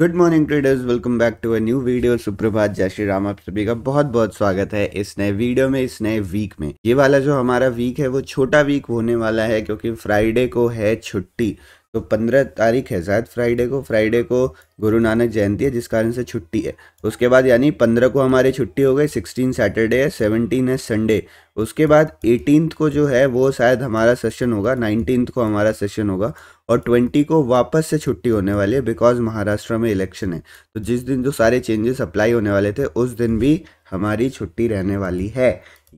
good morning traders welcome back to a new video सुप्रभात जय श्री राम आप सभी का बहुत बहुत स्वागत है इस नए वीडियो में इस नए वीक में ये वाला जो हमारा वीक है वो छोटा वीक होने वाला है क्योंकि फ्राइडे को है छुट्टी तो पंद्रह तारीख है शायद फ्राइडे को फ्राइडे को गुरु नानक जयंती है जिस कारण से छुट्टी है उसके बाद यानी पंद्रह को हमारी छुट्टी हो गई सिक्सटीन सैटरडे है सेवनटीन है संडे उसके बाद एटीनथ को जो है वो शायद हमारा सेशन होगा नाइनटीन को हमारा सेशन होगा और ट्वेंटी को वापस से छुट्टी होने वाली है बिकॉज महाराष्ट्र में इलेक्शन है तो जिस दिन जो सारे चेंजेस अप्लाई होने वाले थे उस दिन भी हमारी छुट्टी रहने वाली है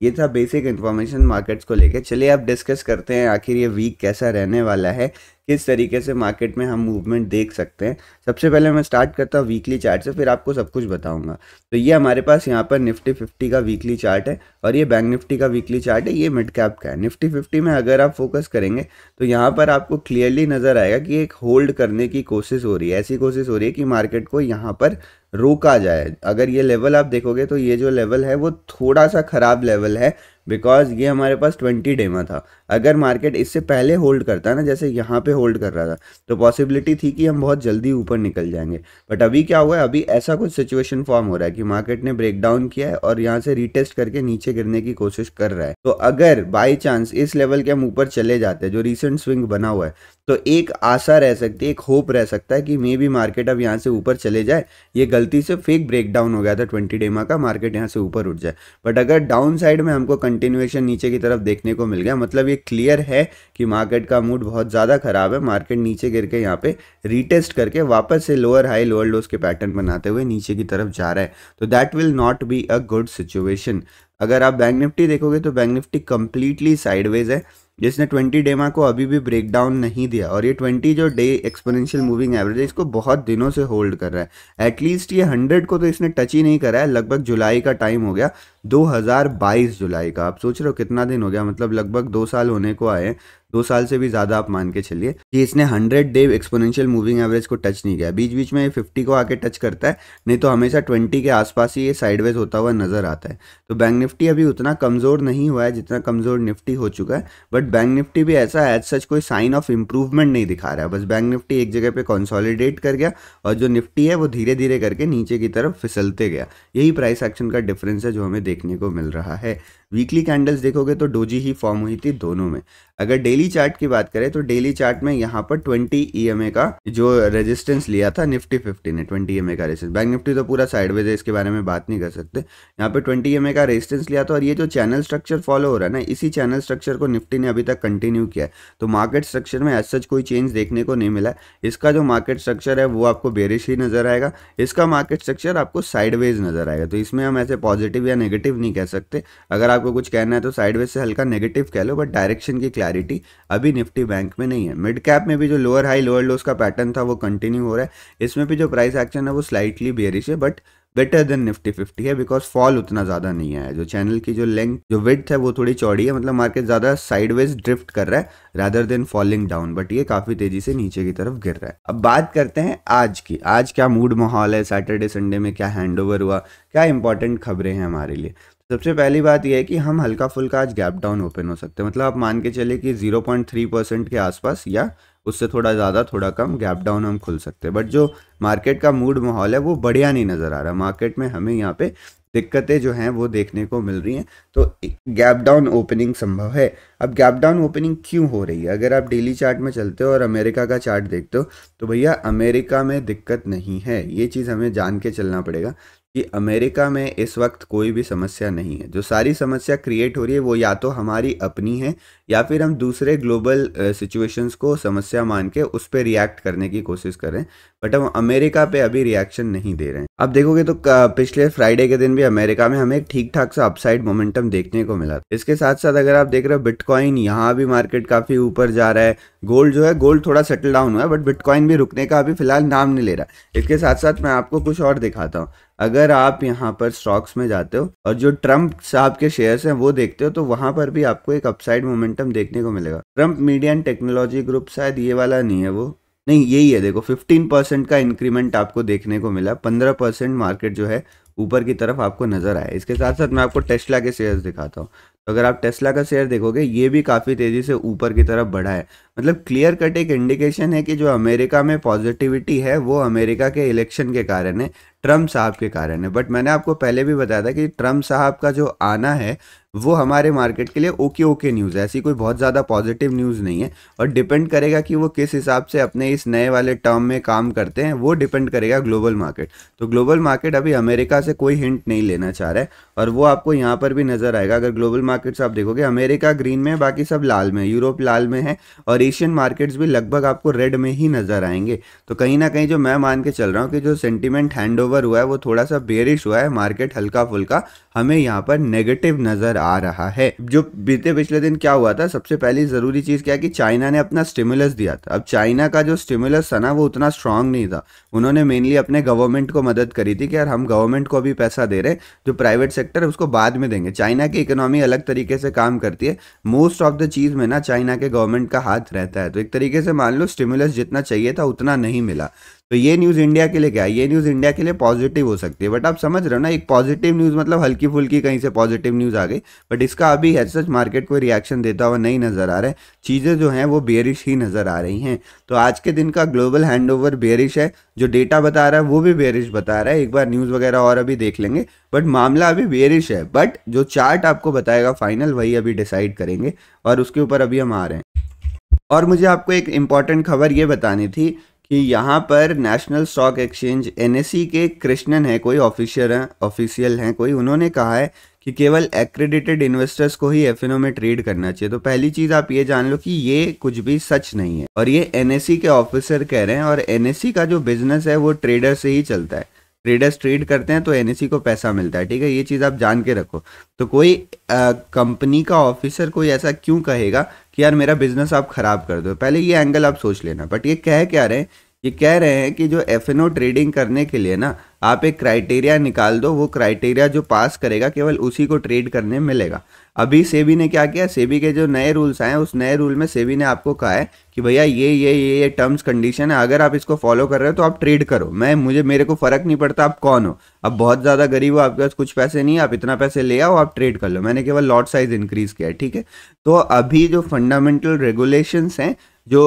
ये था बेसिक इन्फॉर्मेशन मार्केट्स को लेके चलिए अब डिस्कस करते हैं आखिर ये वीक कैसा रहने वाला है किस तरीके से मार्केट में हम मूवमेंट देख सकते हैं सबसे पहले मैं स्टार्ट करता हूँ वीकली चार्ट से फिर आपको सब कुछ बताऊंगा तो ये हमारे पास यहाँ पर निफ्टी फिफ्टी का वीकली चार्ट है और ये बैंक निफ्टी का वीकली चार्ट है ये मिड कैप का है निफ्टी फिफ्टी में अगर आप फोकस करेंगे तो यहाँ पर आपको क्लियरली नज़र आएगा कि एक होल्ड करने की कोशिश हो रही है ऐसी कोशिश हो रही है कि मार्केट को यहाँ पर रोका जाए अगर ये लेवल आप देखोगे तो ये जो लेवल है वो थोड़ा सा ख़राब लेवल है बिकॉज ये हमारे पास ट्वेंटी डे में था अगर मार्केट इससे पहले होल्ड करता ना जैसे यहाँ पे होल्ड कर रहा था तो पॉसिबिलिटी थी कि हम बहुत जल्दी ऊपर निकल जाएंगे बट अभी क्या हुआ है अभी ऐसा कुछ सिचुएशन फॉर्म हो रहा है कि मार्केट ने ब्रेक डाउन किया है और यहाँ से रिटेस्ट करके नीचे गिरने की कोशिश कर रहा है तो अगर बाई चांस इस लेवल के हम ऊपर चले जाते हैं जो रिसेंट स्विंग बना हुआ है तो एक आशा रह सकती है एक होप रह सकता है कि मे बी मार्केट अब यहाँ से ऊपर चले जाए ये गलती से फेक ब्रेक डाउन हो गया था ट्वेंटी डेमा का मार्केट यहाँ से ऊपर उठ जाए बट अगर डाउन साइड में हमको कंटिन्यूएशन नीचे की तरफ देखने को मिल गया मतलब ये क्लियर है कि मार्केट का मूड बहुत ज़्यादा ख़राब है मार्केट नीचे गिर के यहाँ पे रीटेस्ट करके वापस से लोअर हाई लोअर लोस के पैटर्न बनाते हुए नीचे की तरफ जा रहा है तो that will not be a good situation अगर आप बैंक निफ्टी देखोगे तो बैंक निफ्टी कम्प्लीटली साइडवेज है जिसने 20 डे मा को अभी भी ब्रेक डाउन नहीं दिया और ये 20 जो डे एक्सपोनेंशियल मूविंग एवरेज है इसको बहुत दिनों से होल्ड कर रहा है एटलीस्ट ये 100 को तो इसने टच ही नहीं करा है लगभग जुलाई का टाइम हो गया 2022 जुलाई का आप सोच रहे हो कितना दिन हो गया मतलब लगभग दो साल होने को आए दो साल से भी ज़्यादा आप मान के चलिए कि इसने hundred day exponential moving average को टच नहीं किया बीच बीच में फिफ्टी को आके टच करता है नहीं तो हमेशा ट्वेंटी के आसपास ही ये साइडवेज होता हुआ नजर आता है तो बैंक निफ्टी अभी उतना कमज़ोर नहीं हुआ है जितना कमज़ोर निफ्टी हो चुका है बट बैंक निफ्टी भी ऐसा एज सच कोई साइन ऑफ इम्प्रूवमेंट नहीं दिखा रहा है बस बैंक निफ्टी एक जगह पर कॉन्सॉलिडेट कर गया और जो निफ्टी है वो धीरे धीरे करके नीचे की तरफ फिसलते गया यही प्राइस एक्शन का डिफरेंस है जो हमें देखने को मिल रहा है वीकली कैंडल्स देखोगे तो डोजी ही फॉर्म हुई थी दोनों में अगर डेली चार्ट की बात करें तो डेली चार्ट में यहाँ पर 20 ई e का जो रेजिस्टेंस लिया था निफ्टी 50 ने 20 ई e का रेजिस्टेंस बैंक निफ्टी तो पूरा साइडवेज है इसके बारे में बात नहीं कर सकते यहाँ पर 20 ई का रेजिस्टेंस लिया था और ये जो चैनल स्ट्रक्चर फॉलो हो रहा है ना इसी चैनल स्ट्रक्चर को निफ्टी ने अभी तक कंटिन्यू किया है तो मार्केट स्ट्रक्चर में एज सच कोई चेंज देखने को नहीं मिला इसका जो मार्केट स्ट्रक्चर है वो आपको बेरिश ही नजर आएगा इसका मार्केट स्ट्रक्चर आपको साइडवेज नजर आएगा तो इसमें हम ऐसे पॉजिटिव या नेगेटिव नहीं कह सकते अगर आपको कुछ कहना है तो साइडवेज से हल्का नेगेटिव कह लो बट डायरेक्शन की क्लैरिटी अभी निफ्टी बैंक में नहीं है मिड कैप में भी जो लोअर हाई लोअर लोस का पैटर्न था वो कंटिन्यू हो रहा है इसमें भी जो प्राइस एक्शन है वो स्लाइटली बेरिश है but better than Nifty fifty है बिकॉज फॉल उतना ज़्यादा नहीं है जो चैनल की जो लेंथ जो विथ है वो थोड़ी चौड़ी है मतलब मार्केट ज़्यादा साइडवेज ड्रिफ्ट कर रहा है rather than falling down but ये काफ़ी तेजी से नीचे की तरफ गिर रहा है अब बात करते हैं आज की आज क्या मूड माहौल है सैटरडे संडे में क्या हैंड हुआ क्या इंपॉर्टेंट खबरें हैं हमारे लिए सबसे पहली बात यह है कि हम हल्का फुल्का आज गैप डाउन ओपन हो सकते हैं मतलब आप मान के चले कि 0.3 परसेंट के आसपास या उससे थोड़ा ज़्यादा थोड़ा कम गैप डाउन हम खुल सकते हैं बट जो मार्केट का मूड माहौल है वो बढ़िया नहीं नज़र आ रहा मार्केट में हमें यहाँ पे दिक्कतें जो हैं वो देखने को मिल रही हैं तो गैप डाउन ओपनिंग संभव है अब गैप डाउन ओपनिंग क्यों हो रही है अगर आप डेली चार्ट में चलते हो और अमेरिका का चार्ट देखते हो तो भैया अमेरिका में दिक्कत नहीं है ये चीज़ हमें जान के चलना पड़ेगा कि अमेरिका में इस वक्त कोई भी समस्या नहीं है जो सारी समस्या क्रिएट हो रही है वो या तो हमारी अपनी है या फिर हम दूसरे ग्लोबल सिचुएशंस को समस्या मान के उस पर रिएक्ट करने की कोशिश कर रहे हैं बट हम अमेरिका पे अभी रिएक्शन नहीं दे रहे हैं अब देखोगे तो पिछले फ्राइडे के दिन भी अमेरिका में हमें एक ठीक ठाक सा अपसाइड मोमेंटम देखने को मिला इसके साथ साथ अगर आप देख रहे हो बिटकॉइन यहाँ भी मार्केट काफ़ी ऊपर जा रहा है गोल्ड जो है गोल्ड थोड़ा सेटल डाउन हुआ है बट बिटकॉइन भी रुकने का अभी फिलहाल नाम नहीं ले रहा इसके साथ साथ मैं आपको कुछ और दिखाता हूँ अगर आप यहाँ पर स्टॉक्स में जाते हो और जो ट्रम्प साहब के शेयर्स हैं वो देखते हो तो वहां पर भी आपको एक अपसाइड मोमेंटम देखने को मिलेगा Trump Media and Technology Group शायद ये वाला नहीं है वो नहीं यही है देखो 15 परसेंट का इंक्रीमेंट आपको देखने को मिला 15 परसेंट मार्केट जो है ऊपर की तरफ आपको नजर आया इसके साथ साथ मैं आपको टेस्ला के शेयर्स दिखाता हूँ तो अगर आप टेस्ला का शेयर देखोगे ये भी काफ़ी तेज़ी से ऊपर की तरफ बढ़ा है मतलब क्लियर कट एक इंडिकेशन है कि जो अमेरिका में पॉजिटिविटी है वो अमेरिका के इलेक्शन के कारण है ट्रम्प साहब के कारण है बट मैंने आपको पहले भी बताया था कि ट्रम्प साहब का जो आना है वो हमारे मार्केट के लिए ओके ओके न्यूज़ है ऐसी कोई बहुत ज़्यादा पॉजिटिव न्यूज़ नहीं है और डिपेंड करेगा कि वो किस हिसाब से अपने इस नए वाले टर्म में काम करते हैं वो डिपेंड करेगा ग्लोबल मार्केट तो ग्लोबल मार्केट अभी अमेरिका से कोई हिंट नहीं लेना चाह रहा है और वो आपको यहाँ पर भी नज़र आएगा अगर ग्लोबल मार्केट्स आप देखोगे अमेरिका ग्रीन में बाकी सब लाल में यूरोप लाल में है और एशियन मार्केट्स भी लगभग आपको रेड में ही नज़र आएंगे तो कहीं ना कहीं जो मैं मान के चल रहा हूँ कि जो सेंटिमेंट हैंड हुआ है वो थोड़ा सा बेरिश हुआ है मार्केट हल्का फुल्का हमें यहाँ पर नेगेटिव नज़र आ रहा है जो बीते पिछले दिन क्या हुआ था सबसे पहली जरूरी चीज क्या कि चाइना ने अपना स्टिमुलस दिया था अब चाइना का जो स्टिमुलस था ना वो उतना स्ट्रांग नहीं था उन्होंने मेनली अपने गवर्नमेंट को मदद करी थी कि यार हम गवर्नमेंट को अभी पैसा दे रहे हैं जो प्राइवेट सेक्टर है उसको बाद में देंगे चाइना की इकोनॉमी अलग तरीके से काम करती है मोस्ट ऑफ द चीज में ना चाइना के गवर्नमेंट का हाथ रहता है तो एक तरीके से मान लो स्टिमुलस जितना चाहिए था उतना नहीं मिला तो ये न्यूज़ इंडिया के लिए क्या है ये न्यूज़ इंडिया के लिए पॉजिटिव हो सकती है बट आप समझ रहे हो ना एक पॉजिटिव न्यूज़ मतलब हल्की फुल्की कहीं से पॉजिटिव न्यूज़ आ गई बट इसका अभी है सच मार्केट को रिएक्शन देता हुआ नहीं नज़र आ रहा है चीज़ें जो है वो बेरिश ही नज़र आ रही है तो आज के दिन का ग्लोबल हैंड ओवर बेरिश है जो डेटा बता रहा है वो भी बेरिश बता रहा है एक बार न्यूज़ वगैरह और अभी देख लेंगे बट मामला अभी बेरिश है बट जो चार्ट आपको बताएगा फाइनल वही अभी डिसाइड करेंगे और उसके ऊपर अभी हम आ रहे हैं और मुझे आपको एक इम्पॉर्टेंट खबर ये बतानी थी कि यहाँ पर नेशनल स्टॉक एक्सचेंज एन के कृष्णन है कोई ऑफिशियर हैं ऑफिशियल हैं कोई उन्होंने कहा है कि केवल एक्रेडिटेड इन्वेस्टर्स को ही एफ में ट्रेड करना चाहिए तो पहली चीज़ आप ये जान लो कि ये कुछ भी सच नहीं है और ये एन के ऑफिसर कह रहे हैं और एन का जो बिजनेस है वो ट्रेडर से ही चलता है ट्रेडर्स ट्रेड करते हैं तो एन e को पैसा मिलता है ठीक है ये चीज़ आप जान के रखो तो कोई कंपनी का ऑफिसर कोई ऐसा क्यों कहेगा कि यार मेरा बिजनेस आप ख़राब कर दो पहले ये एंगल आप सोच लेना बट ये कह क्या रहे हैं ये कह रहे हैं कि जो एफ ट्रेडिंग करने के लिए ना आप एक क्राइटेरिया निकाल दो वो क्राइटेरिया जो पास करेगा केवल उसी को ट्रेड करने मिलेगा अभी सेबी ने क्या किया सेबी के जो नए रूल्स आए उस नए रूल में सेबी ने आपको कहा है कि भैया ये ये ये ये टर्म्स कंडीशन है अगर आप इसको फॉलो कर रहे हो तो आप ट्रेड करो मैं मुझे मेरे को फ़र्क नहीं पड़ता आप कौन हो अब बहुत ज़्यादा गरीब हो आपके पास कुछ पैसे नहीं आप इतना पैसे ले आओ आप ट्रेड कर लो मैंने केवल लॉट साइज इंक्रीज़ किया है ठीक है तो अभी जो फंडामेंटल रेगुलेशन हैं जो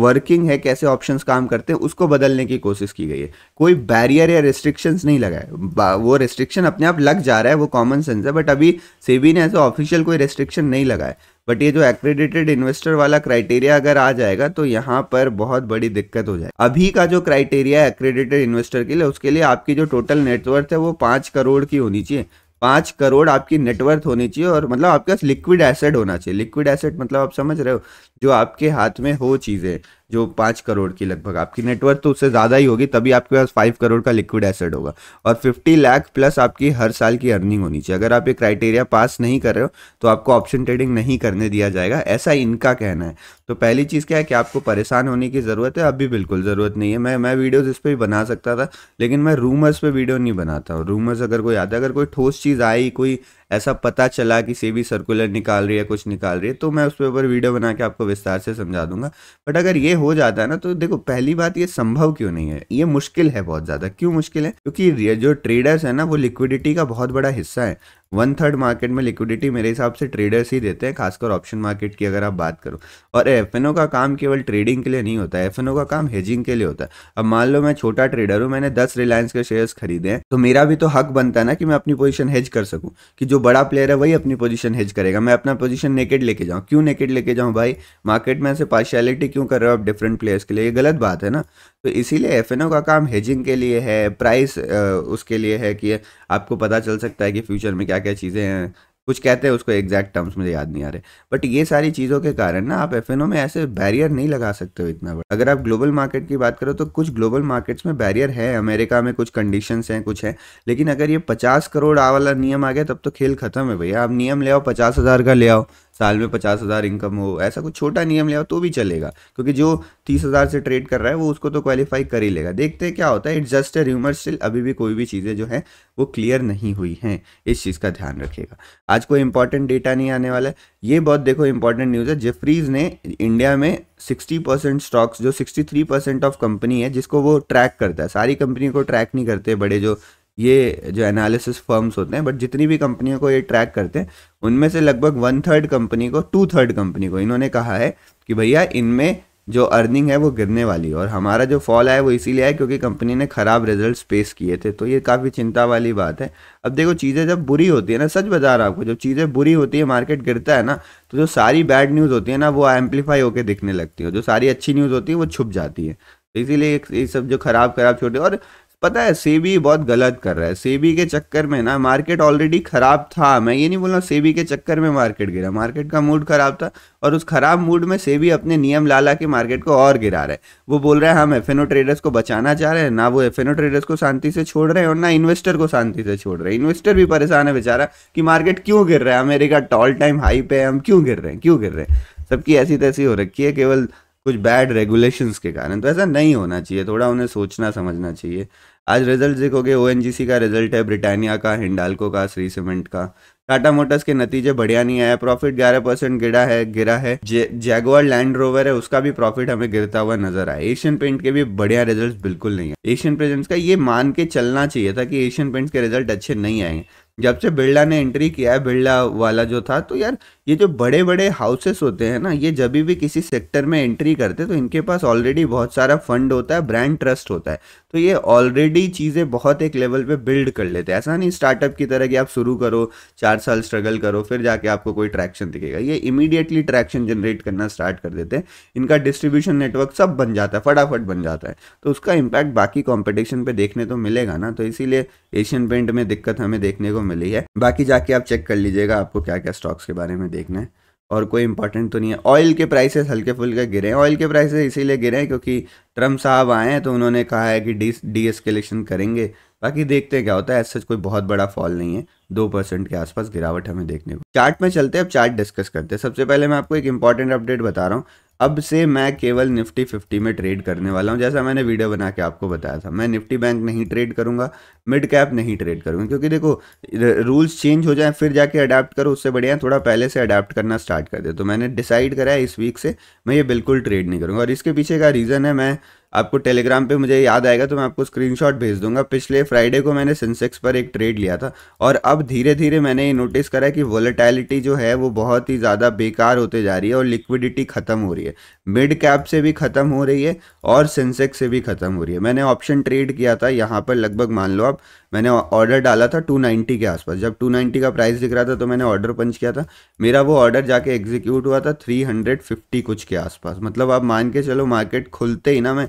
वर्किंग है कैसे ऑप्शंस काम करते हैं उसको बदलने की कोशिश की गई है कोई बैरियर या रिस्ट्रिक्शंस नहीं लगा है वो रिस्ट्रिक्शन अपने आप लग जा रहा है वो कॉमन सेंस है बट अभी सेबी ने ऐसा ऑफिशियल कोई रिस्ट्रिक्शन नहीं लगा है बट ये जो एक्रेडिटेड इन्वेस्टर वाला क्राइटेरिया अगर आ जाएगा तो यहाँ पर बहुत बड़ी दिक्कत हो जाएगी अभी का जो क्राइटेरिया है एक्रेडिटेड इन्वेस्टर के लिए उसके लिए आपकी जो टोटल नेटवर्थ है वो पाँच करोड़ की होनी चाहिए पाँच करोड़ आपकी नेटवर्थ होनी चाहिए और मतलब आपके पास लिक्विड एसेट होना चाहिए लिक्विड एसेट मतलब आप समझ रहे हो जो आपके हाथ में हो चीज़ें जो पाँच करोड़ की लगभग आपकी नेटवर्थ तो उससे ज़्यादा ही होगी तभी आपके पास फाइव करोड़ का लिक्विड एसेट होगा और फिफ्टी लाख प्लस आपकी हर साल की अर्निंग होनी चाहिए अगर आप ये क्राइटेरिया पास नहीं कर रहे हो तो आपको ऑप्शन ट्रेडिंग नहीं करने दिया जाएगा ऐसा इनका कहना है तो पहली चीज़ क्या है कि आपको परेशान होने की ज़रूरत है अभी बिल्कुल ज़रूरत नहीं है मैं मैं वीडियोज़ इस पर भी बना सकता था लेकिन मैं रूमर्स पर वीडियो नहीं बनाता हूँ रूमर्स अगर कोई आता है अगर कोई ठोस चीज़ आई कोई ऐसा पता चला कि सेबी सर्कुलर निकाल रही है कुछ निकाल रही है तो मैं उस पर ऊपर वीडियो बना के आपको विस्तार से समझा दूंगा बट अगर ये हो जाता है ना तो देखो पहली बात ये संभव क्यों नहीं है ये मुश्किल है बहुत ज़्यादा क्यों मुश्किल है क्योंकि जो ट्रेडर्स है ना वो लिक्विडिटी का बहुत बड़ा हिस्सा है वन थर्ड मार्केट में लिक्विडिटी मेरे हिसाब से ट्रेडर्स ही देते हैं खासकर ऑप्शन मार्केट की अगर आप बात करो और एफ का काम केवल ट्रेडिंग के लिए नहीं होता है एफ का काम हेजिंग के लिए होता है अब मान लो मैं छोटा ट्रेडर हूँ मैंने दस रिलायंस के शेयर्स खरीदे हैं तो मेरा भी तो हक बनता है ना कि मैं अपनी पोजिशन हेज कर सकूँ कि जो बड़ा प्लेयर है वही अपनी पोजीशन हेज करेगा मैं अपना पोजीशन नेकेड लेके जाऊँ क्यों नेकेड लेके जाऊँ भाई मार्केट में ऐसे पार्शियलिटी क्यों कर रहे हो आप डिफरेंट प्लेयर्स के लिए ये गलत बात है ना तो इसीलिए एफ का काम हेजिंग के लिए है प्राइस उसके लिए है कि आपको पता चल सकता है कि फ्यूचर में क्या क्या चीज़ें हैं कुछ कहते हैं उसको एग्जैक्ट टर्म्स में याद नहीं आ रहे बट ये सारी चीज़ों के कारण ना आप एफ में ऐसे बैरियर नहीं लगा सकते हो इतना बड़ा अगर आप ग्लोबल मार्केट की बात करो तो कुछ ग्लोबल मार्केट्स में बैरियर है अमेरिका में कुछ कंडीशंस हैं कुछ हैं लेकिन अगर ये पचास करोड़ आ वाला नियम आ गया तब तो खेल खत्म है भैया आप नियम ले आओ पचास हज़ार का ले आओ साल में पचास हज़ार इनकम हो ऐसा कुछ छोटा नियम ले आओ तो भी चलेगा क्योंकि जो तीस हज़ार से ट्रेड कर रहा है वो उसको तो क्वालिफाई कर ही लेगा देखते हैं क्या होता है it's just a rumour still अभी भी कोई भी चीज़ें जो हैं वो क्लियर नहीं हुई हैं इस चीज़ का ध्यान रखिएगा आज कोई इंपॉर्टेंट डेटा नहीं आने वाला है ये बहुत देखो इंपॉर्टेंट न्यूज़ है जेफरीज ने इंडिया में सिक्सटी परसेंट स्टॉक्स जो थ्री परसेंट ऑफ कंपनी है जिसको वो ट्रैक करता है सारी कंपनी को ट्रैक नहीं करते बड़े जो ये जो एनालिसिस फर्म्स होते हैं बट जितनी भी कंपनियों को ये ट्रैक करते हैं उनमें से लगभग वन थर्ड कंपनी को टू थर्ड कंपनी को इन्होंने कहा है कि भैया इनमें जो अर्निंग है वो गिरने वाली है और हमारा जो फॉल आया वो इसीलिए आया क्योंकि कंपनी ने ख़राब रिजल्ट पेश किए थे तो ये काफ़ी चिंता वाली बात है अब देखो चीज़ें जब बुरी होती है ना सच बता रहा आपको जब चीज़ें बुरी होती है मार्केट गिरता है ना तो जो सारी बैड न्यूज़ होती है ना वो एम्पलीफाई होकर दिखने लगती है जो सारी अच्छी न्यूज़ होती है वो छुप जाती है तो इसीलिए ये सब जो खराब खराब छोटे और पता है सेबी बहुत गलत कर रहा है सेबी के चक्कर में ना मार्केट ऑलरेडी खराब था मैं ये नहीं बोल रहा सेबी के चक्कर में मार्केट गिरा मार्केट का मूड खराब था और उस खराब मूड में सेबी अपने नियम ला ला के मार्केट को और गिरा रहे वो बोल रहे हैं हम एफ ट्रेडर्स को बचाना चाह रहे हैं ना वो एफ ट्रेडर्स को शांति से छोड़ रहे हैं और ना इन्वेस्टर को शांति से छोड़ रहे हैं इन्वेस्टर भी परेशान है बेचारा कि मार्केट क्यों गिर रहा है अमेरिका टॉल टाइम हाई पे है हम क्यों गिर रहे हैं क्यों गिर रहे हैं सबकी ऐसी तैसी हो रखी है केवल कुछ बैड रेगुलेशंस के कारण तो ऐसा नहीं होना चाहिए थोड़ा उन्हें सोचना समझना चाहिए आज रिजल्ट देखोगे ओ का रिजल्ट है ब्रिटानिया का हिंडालको का श्री सीमेंट का टाटा मोटर्स के नतीजे बढ़िया नहीं आया प्रॉफिट 11 परसेंट गिरा है गिरा है जैगुआर लैंड रोवर है उसका भी प्रॉफिट हमें गिरता हुआ नजर आया एशियन पेंट के भी बढ़िया रिजल्ट्स बिल्कुल नहीं है एशियन पेंट्स का ये मान के चलना चाहिए था कि एशियन पेंट्स के रिजल्ट अच्छे नहीं आए जब से बिरला ने एंट्री किया है बिरला वाला जो था तो यार ये जो बड़े बड़े हाउसेस होते हैं ना ये जब भी किसी सेक्टर में एंट्री करते हैं तो इनके पास ऑलरेडी बहुत सारा फंड होता है ब्रांड ट्रस्ट होता है तो ये ऑलरेडी चीज़ें बहुत एक लेवल पे बिल्ड कर लेते हैं ऐसा नहीं स्टार्टअप की तरह कि आप शुरू करो चार साल स्ट्रगल करो फिर जाके आपको कोई ट्रैक्शन दिखेगा ये इमीडिएटली ट्रैक्शन जनरेट करना स्टार्ट कर देते हैं इनका डिस्ट्रीब्यूशन नेटवर्क सब बन जाता है फटाफट बन जाता है तो उसका इम्पैक्ट बाकी कॉम्पिटिशन पर देखने तो मिलेगा ना तो इसीलिए एशियन पेंट में दिक्कत हमें देखने को मिली है बाकी जाके आप चेक कर लीजिएगा आपको क्या क्या स्टॉक्स के बारे में देखना है और कोई इंपॉर्टेंट तो नहीं है ऑयल के प्राइसेस हल्के फुल्के गिरे हैं ऑयल के प्राइसेस इसीलिए गिरे हैं क्योंकि ट्रम्प साहब आए हैं तो उन्होंने कहा है कि डी डी एस्केलेशन करेंगे बाकी देखते हैं क्या होता है ऐसा कोई बहुत बड़ा फॉल नहीं है दो परसेंट के आसपास गिरावट हमें देखने को चार्ट में चलते हैं अब चार्ट डिस्कस करते हैं सबसे पहले मैं आपको एक इंपॉर्टेंट अपडेट बता रहा हूँ अब से मैं केवल निफ्टी फिफ्टी में ट्रेड करने वाला हूँ जैसा मैंने वीडियो बना के आपको बताया था मैं निफ्टी बैंक नहीं ट्रेड करूंगा मिड कैप नहीं ट्रेड करूँगा क्योंकि देखो रूल्स चेंज हो जाए फिर जाके अडेप्ट करो उससे बढ़िया थोड़ा पहले से अडेप्ट करना स्टार्ट कर दे तो मैंने डिसाइड करा है इस वीक से मैं ये बिल्कुल ट्रेड नहीं करूँगा और इसके पीछे का रीज़न है मैं आपको टेलीग्राम पे मुझे याद आएगा तो मैं आपको स्क्रीनशॉट भेज दूंगा पिछले फ्राइडे को मैंने सेंसेक्स पर एक ट्रेड लिया था और अब धीरे धीरे मैंने ये नोटिस करा कि वोलेटैलिटी जो है वो बहुत ही ज़्यादा बेकार होते जा रही है और लिक्विडिटी ख़त्म हो रही है मिड कैप से भी ख़त्म हो रही है और सेंसेक्स से भी ख़त्म हो रही है मैंने ऑप्शन ट्रेड किया था यहाँ पर लगभग मान लो आप मैंने ऑर्डर डाला था टू के आसपास जब टू का प्राइस दिख रहा था तो मैंने ऑर्डर पंच किया था मेरा वो ऑर्डर जाके एग्जीक्यूट हुआ था थ्री कुछ के आसपास मतलब आप मान के चलो मार्केट खुलते ही ना मैं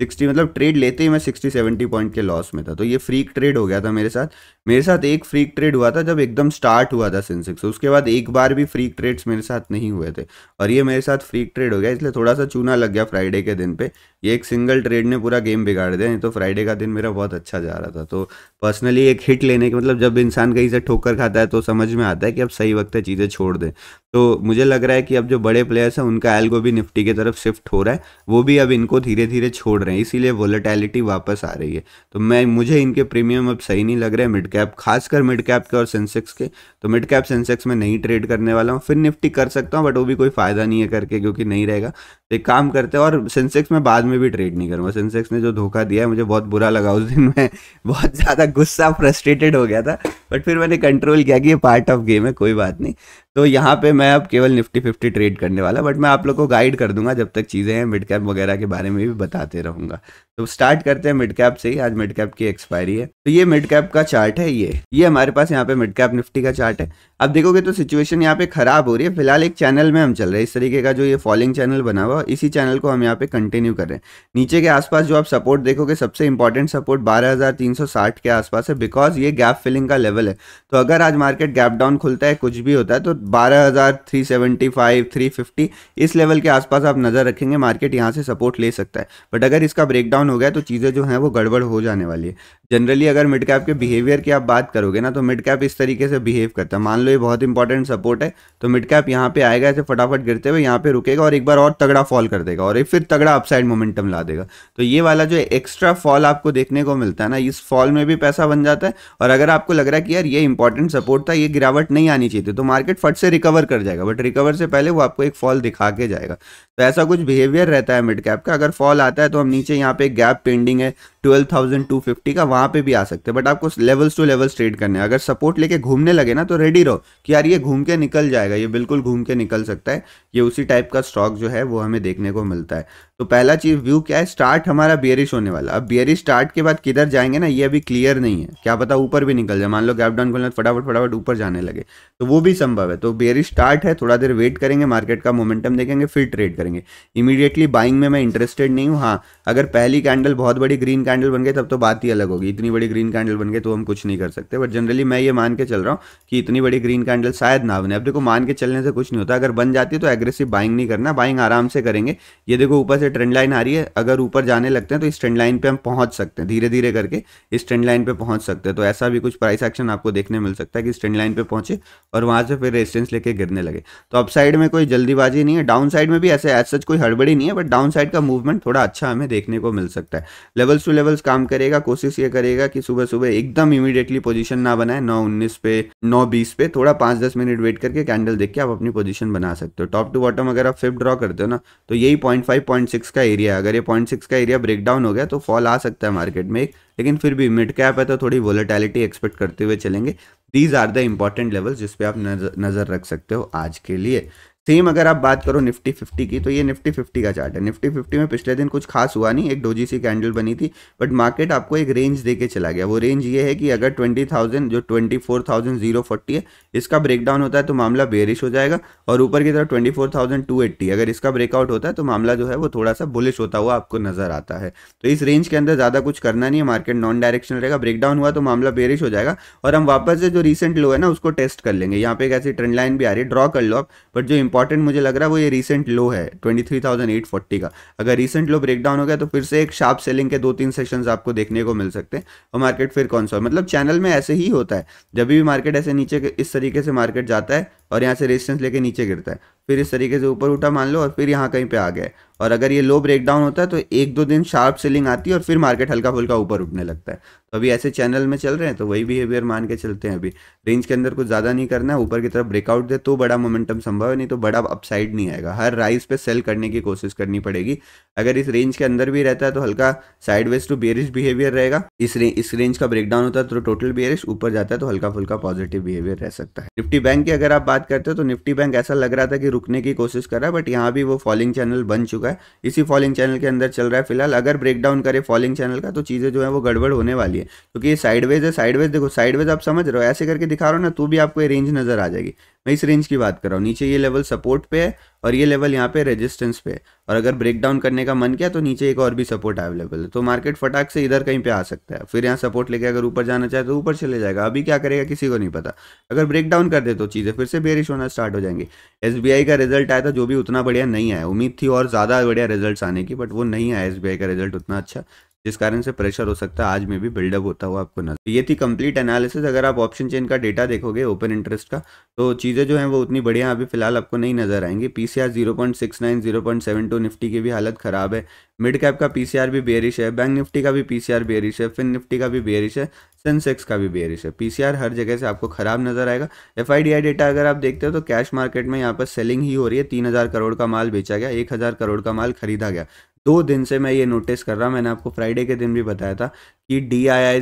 सिक्सटी मतलब ट्रेड लेते ही मैं सिक्सटी सेवेंटी पॉइंट के लॉस में था तो ये फ्रीक ट्रेड हो गया था मेरे साथ मेरे साथ एक फ्रीक ट्रेड हुआ था जब एकदम स्टार्ट हुआ था सेंसेक्स तो उसके बाद एक बार भी फ्रीक ट्रेड्स मेरे साथ नहीं हुए थे और ये मेरे साथ फ्रीक ट्रेड हो गया इसलिए थोड़ा सा चूना लग गया फ्राइडे के दिन पे ये एक सिंगल ट्रेड ने पूरा गेम बिगाड़ दिया नहीं तो फ्राइडे का दिन मेरा बहुत अच्छा जा रहा था तो पर्सनली एक हिट लेने के मतलब जब इंसान कहीं से ठोकर खाता है तो समझ में आता है कि अब सही वक्त है चीज़ें छोड़ दें तो मुझे लग रहा है कि अब जो बड़े प्लेयर्स हैं उनका एल्गो भी निफ्टी की तरफ शिफ्ट हो रहा है वो भी अब इनको धीरे धीरे छोड़ रहे हैं इसीलिए वोलेटैलिटी वापस आ रही है तो मैं मुझे इनके प्रीमियम अब सही नहीं लग रहे मिड कैप खासकर मिड कैप के और सेंसेक्स के तो मिड कैप सेंसेक्स में नहीं ट्रेड करने वाला हूँ फिर निफ्टी कर सकता हूँ बट वो भी कोई फ़ायदा नहीं है करके क्योंकि नहीं रहेगा तो एक काम करते हैं और सेंसेक्स में बाद में भी ट्रेड नहीं करूँगा सेंसेक्स ने जो धोखा दिया है मुझे बहुत बुरा लगा उस दिन मैं बहुत ज़्यादा गुस्सा फ्रस्ट्रेटेड हो गया था बट फिर मैंने कंट्रोल किया कि ये पार्ट ऑफ गेम है कोई बात नहीं तो यहाँ पे मैं अब केवल निफ्टी फिफ्टी ट्रेड करने वाला बट मैं आप लोग को गाइड कर दूंगा जब तक चीज़ें हैं मिड कैप वगैरह के बारे में भी बताते रहूंगा तो स्टार्ट करते हैं मिड कैप से ही आज मिड कैप की एक्सपायरी है तो ये मिड कैप का चार्ट है ये ये हमारे पास यहाँ पे मिड कैप निफ्टी का चार्ट है अब देखोगे तो सिचुएशन यहाँ पे खराब हो रही है फिलहाल एक चैनल में हम चल रहे हैं इस तरीके का जो ये फॉलिंग चैनल बना हुआ इसी चैनल को हम यहाँ पे कंटिन्यू कर रहे हैं नीचे के आसपास जो आप सपोर्ट देखोगे सबसे इंपॉर्टेंट सपोर्ट बारह के आसपास है बिकॉज ये गैप फिलिंग का लेवल है तो अगर आज मार्केट गैप डाउन खुलता है कुछ भी होता है तो बारह हज़ार three seventy five three fifty इस लेवल के आसपास आप नज़र रखेंगे मार्केट यहाँ से सपोर्ट ले सकता है बट अगर इसका ब्रेकडाउन हो गया तो चीज़ें जो हैं वो गड़बड़ हो जाने वाली है जनरली अगर मिड कैप के बिहेवियर की आप बात करोगे ना तो मिड कैप इस तरीके से बिहेव करता है मान लो ये बहुत इंपॉर्टेंट सपोर्ट है तो मिड कैप यहाँ पे आएगा ऐसे फटाफट गिरते हुए यहाँ पे रुकेगा और एक बार और तगड़ा फॉल कर देगा और फिर तगड़ा अपसाइड मोमेंटम ला देगा तो ये वाला जो एक्स्ट्रा फॉल आपको देखने को मिलता है ना इस फॉल में भी पैसा बन जाता है और अगर आपको लग रहा है कि यार ये इंपॉर्टेंट सपोर्ट था ये गिरावट नहीं आनी चाहिए तो मार्केट फट फटाफट से रिकवर कर जाएगा बट रिकवर से पहले वो आपको एक फॉल दिखा के जाएगा तो ऐसा कुछ बिहेवियर रहता है मिड कैप का अगर फॉल आता है तो हम नीचे यहाँ पे एक गैप पेंडिंग है 12,250 का वहाँ पे भी आ सकते हैं बट आपको लेवल्स टू लेवल्स ट्रेड करने हैं अगर सपोर्ट लेके घूमने लगे ना तो रेडी रहो कि यार ये घूम के निकल जाएगा ये बिल्कुल घूम के निकल सकता है ये उसी टाइप का स्टॉक जो है वो हमें देखने को मिलता है तो पहला चीज व्यू क्या है स्टार्ट हमारा बियरिश होने वाला अब बियरिश स्टार्ट के बाद किधर जाएंगे ना ये अभी क्लियर नहीं है क्या पता ऊपर भी निकल जाए मान लो गैप डाउन खोलना फटाफट फटाफट ऊपर जाने लगे तो वो भी संभव है तो बियरिश स्टार्ट है थोड़ा देर वेट करेंगे मार्केट का मोमेंटम देखेंगे फिर ट्रेड करेंगे इमीडिएटली बाइंग में मैं इंटरेस्टेड नहीं हूँ हाँ अगर पहली कैंडल बहुत बड़ी ग्रीन कैंडल बन गई तब तो बात ही अलग होगी इतनी बड़ी ग्रीन कैंडल बन गई तो हम कुछ नहीं कर सकते बट जनरली मैं ये मान के चल रहा हूँ कि इतनी बड़ी ग्रीन कैंडल शायद ना बने अब देखो मान के चलने से कुछ नहीं होता अगर बन जाती तो एग्रेसिव बाइंग नहीं करना बाइंग आराम से करेंगे ये देखो ऊपर से से ट्रेंड लाइन आ रही है अगर ऊपर जाने लगते हैं तो इस ट्रेंड लाइन पे हम पहुंच सकते हैं धीरे धीरे करके इस ट्रेंड लाइन पे पहुंच सकते हैं तो ऐसा भी कुछ प्राइस एक्शन आपको देखने मिल सकता है कि इस ट्रेंड लाइन पे पहुंचे और वहां से फिर रेजिस्टेंस लेके गिरने लगे तो अप साइड में कोई जल्दीबाजी नहीं है डाउन साइड में भी ऐसे एज सच कोई हड़बड़ी नहीं है बट डाउन साइड का मूवमेंट थोड़ा अच्छा हमें देखने को मिल सकता है लेवल्स टू लेवल्स काम करेगा कोशिश ये करेगा कि सुबह सुबह एकदम इमीडिएटली पोजिशन ना बनाए नौ उन्नीस पे नौ बीस पे थोड़ा पांच दस मिनट वेट करके कैंडल देख के आप अपनी पोजिशन बना सकते हो टॉप टू बॉटम अगर आप फिफ्ट ड्रॉ करते हो ना तो यही पॉइंट फाइव पॉइंट सिक्स का एरिया है अगर ये पॉइंट सिक्स का एरिया ब्रेक डाउन हो गया तो फॉल आ सकता है मार्केट में एक लेकिन फिर भी मिड कैप है तो थोड़ी वोलेटैलिटी एक्सपेक्ट करते हुए चलेंगे these are the important level जिसपे आप नज़र रख सकते हो आज के लिए सेम अगर आप बात करो निफ्टी फिफ्टी की तो ये निफ्टी फिफ्टी का चार्ट है निफ्टी फिफ्टी में पिछले दिन कुछ खास हुआ नहीं एक डोजी सी कैंडल बनी थी बट मार्केट आपको एक रेंज देके चला गया वो रेंज ये है कि अगर ट्वेंटी थाउजेंड जो twenty four thousand zero forty है इसका ब्रेकडाउन होता है तो मामला बेरिश हो जाएगा और ऊपर की तरफ twenty four thousand two eighty अगर इसका ब्रेकआउट होता है तो मामला जो है वो थोड़ा सा बुलिश होता हुआ आपको नजर आता है तो इस रेंज के अंदर ज़्यादा कुछ करना नहीं है मार्केट नॉन डायरेक्शन रहेगा ब्रेकडाउन हुआ तो मामला बेरिश हो जाएगा और हम वापस से जो रिसेंट लो है ना उसको टेस्ट कर लेंगे यहाँ पे एक ऐसी ट्रेंड लाइन भी आ रही है ड्रॉ कर लो आप बट जो इंपॉर्टेंट मुझे लग रहा है वो ये रिसेंट लो है 23,840 का अगर रिसेंट लो ब्रेक डाउन हो गया तो फिर से एक शार्प सेलिंग के दो तीन सेशन आपको देखने को मिल सकते हैं और मार्केट फिर कौन सा मतलब चैनल में ऐसे ही होता है जब भी मार्केट ऐसे नीचे इस तरीके से मार्केट जाता है और यहाँ से रेजिस्टेंस लेके नीचे गिरता है फिर इस तरीके से ऊपर उठा मान लो और फिर यहाँ कहीं पे आ गया और अगर ये लो ब्रेक डाउन होता है तो एक दो दिन शार्प सेलिंग आती है और फिर मार्केट हल्का फुल्का ऊपर उठने लगता है तो अभी ऐसे चैनल में चल रहे हैं तो वही बिहेवियर मान के चलते हैं अभी रेंज के अंदर कुछ ज़्यादा नहीं करना है ऊपर की तरफ ब्रेकआउट दे तो बड़ा मोमेंटम संभव है नहीं तो बड़ा अपसाइड नहीं आएगा हर राइज पे सेल करने की कोशिश करनी पड़ेगी अगर इस रेंज के अंदर भी रहता है तो हल्का साइड टू बेरिश बिहेवियर रहेगा इस इस रेंज का ब्रेकडाउन होता है तो टोटल बेरिश ऊपर जाता है तो हल्का फुल्का पॉजिटिव बिहेवियर रह सकता है निफ्टी बैंक की अगर आप बात करते हैं तो निफ्टी बैंक ऐसा लग रहा था कि रुकने की कोशिश कर रहा है बट यहाँ भी वो फॉलिंग चैनल बन चुका है इसी फॉलिंग चैनल के अंदर चल रहा है फिलहाल अगर ब्रेकडाउन करे फॉलिंग चैनल का तो चीज़ें जो है वो गड़बड़ होने वाली है क्योंकि ये साइडवेज है साइडवेज देखो साइडवेज आप समझ रहे हो ऐसे करके दिखा रहा हूँ ना तो भी आपको ये रेंज नजर आ जाएगी मैं इस रेंज की बात कर रहा हूँ नीचे ये लेवल सपोर्ट पे है और ये लेवल यहाँ पे रेजिस्टेंस पे और अगर ब्रेक डाउन करने का मन किया तो नीचे एक और भी सपोर्ट अवेलेबल है तो मार्केट फटाक से इधर कहीं पे आ सकता है फिर यहाँ सपोर्ट लेके अगर ऊपर जाना चाहे तो ऊपर चले जाएगा अभी क्या करेगा किसी को नहीं पता अगर ब्रेक डाउन कर दे तो चीज़ें फिर से बेरिश होना स्टार्ट हो जाएंगे एस का रिजल्ट आया था जो भी उतना बढ़िया नहीं आया उम्मीद थी और ज़्यादा बढ़िया रिजल्ट आने की बट वो नहीं आया एस का रिजल्ट उतना अच्छा जिस कारण से प्रेशर हो सकता है आज में भी बिल्डअप होता हुआ आपको नजर ये थी कंप्लीट एनालिसिस अगर आप ऑप्शन चेन का डेटा देखोगे ओपन इंटरेस्ट का तो चीज़ें जो हैं वो उतनी बढ़िया अभी फिलहाल आपको नहीं नजर आएंगी PCR zero point six nine zero point seven two Nifty की भी हालत खराब है मिड कैप का पीसीआर भी बेरिश है बैंक निफ्टी का भी पीसीआर बेरिश है फिन निफ्टी का भी बेरिश है सेंसेक्स का भी बेरिश है पीसीआर हर जगह से आपको खराब नजर आएगा एफ डेटा अगर आप देखते हो तो कैश मार्केट में यहाँ पर सेलिंग ही हो रही है तीन हज़ार करोड़ का माल बेचा गया एक हज़ार करोड़ का माल खरीदा गया दो दिन से मैं ये नोटिस कर रहा मैंने आपको फ्राइडे के दिन भी बताया था कि डी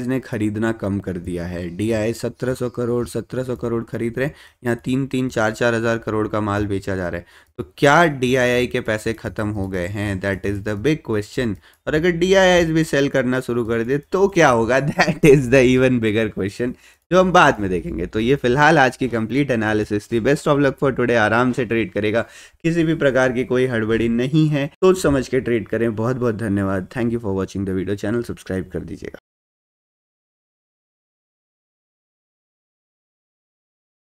ने खरीदना कम कर दिया है डी आई सत्रह सौ करोड़ सत्रह सौ करोड़ खरीद रहे हैं यहाँ तीन तीन चार चार हज़ार करोड़ का माल बेचा जा रहा है तो क्या डी के पैसे ख़त्म हो गए हैं that is the big question और अगर डी भी सेल करना शुरू कर दे तो क्या होगा that is the even bigger question जो हम बाद में देखेंगे तो ये फिलहाल आज की कंप्लीट एनालिसिस थी best of luck for today आराम से ट्रेड करेगा किसी भी प्रकार की कोई हड़बड़ी नहीं है सोच समझ के ट्रेड करें बहुत बहुत धन्यवाद thank you for watching the video channel subscribe कर दीजिएगा